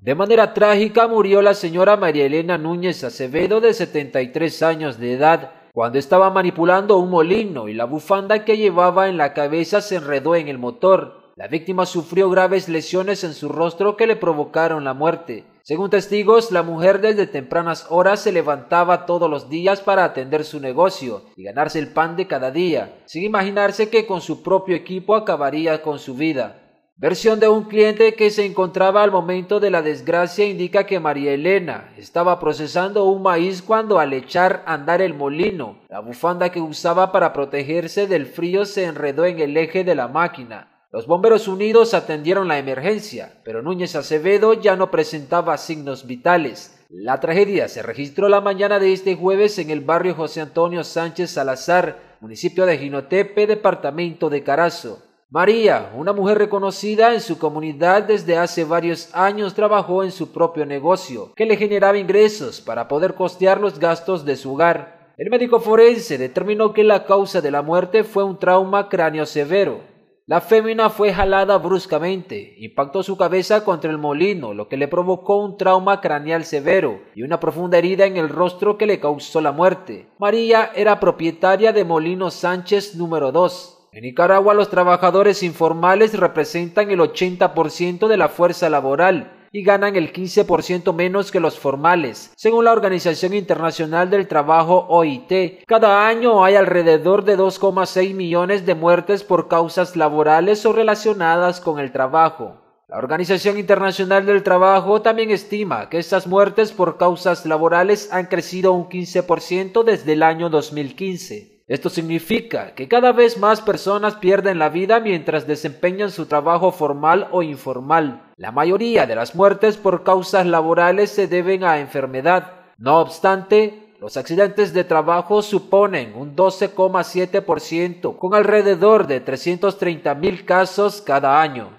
De manera trágica murió la señora María Elena Núñez Acevedo de 73 años de edad cuando estaba manipulando un molino y la bufanda que llevaba en la cabeza se enredó en el motor. La víctima sufrió graves lesiones en su rostro que le provocaron la muerte. Según testigos, la mujer desde tempranas horas se levantaba todos los días para atender su negocio y ganarse el pan de cada día, sin imaginarse que con su propio equipo acabaría con su vida. Versión de un cliente que se encontraba al momento de la desgracia indica que María Elena estaba procesando un maíz cuando al echar andar el molino, la bufanda que usaba para protegerse del frío se enredó en el eje de la máquina, los bomberos unidos atendieron la emergencia, pero Núñez Acevedo ya no presentaba signos vitales. La tragedia se registró la mañana de este jueves en el barrio José Antonio Sánchez Salazar, municipio de Ginotepe, departamento de Carazo. María, una mujer reconocida en su comunidad desde hace varios años, trabajó en su propio negocio, que le generaba ingresos para poder costear los gastos de su hogar. El médico forense determinó que la causa de la muerte fue un trauma cráneo severo. La fémina fue jalada bruscamente, impactó su cabeza contra el molino, lo que le provocó un trauma craneal severo y una profunda herida en el rostro que le causó la muerte. María era propietaria de Molino Sánchez número 2, en Nicaragua los trabajadores informales representan el 80% de la fuerza laboral y ganan el 15% menos que los formales. Según la Organización Internacional del Trabajo OIT, cada año hay alrededor de 2,6 millones de muertes por causas laborales o relacionadas con el trabajo. La Organización Internacional del Trabajo también estima que estas muertes por causas laborales han crecido un 15% desde el año 2015. Esto significa que cada vez más personas pierden la vida mientras desempeñan su trabajo formal o informal. La mayoría de las muertes por causas laborales se deben a enfermedad. No obstante, los accidentes de trabajo suponen un 12,7%, con alrededor de mil casos cada año.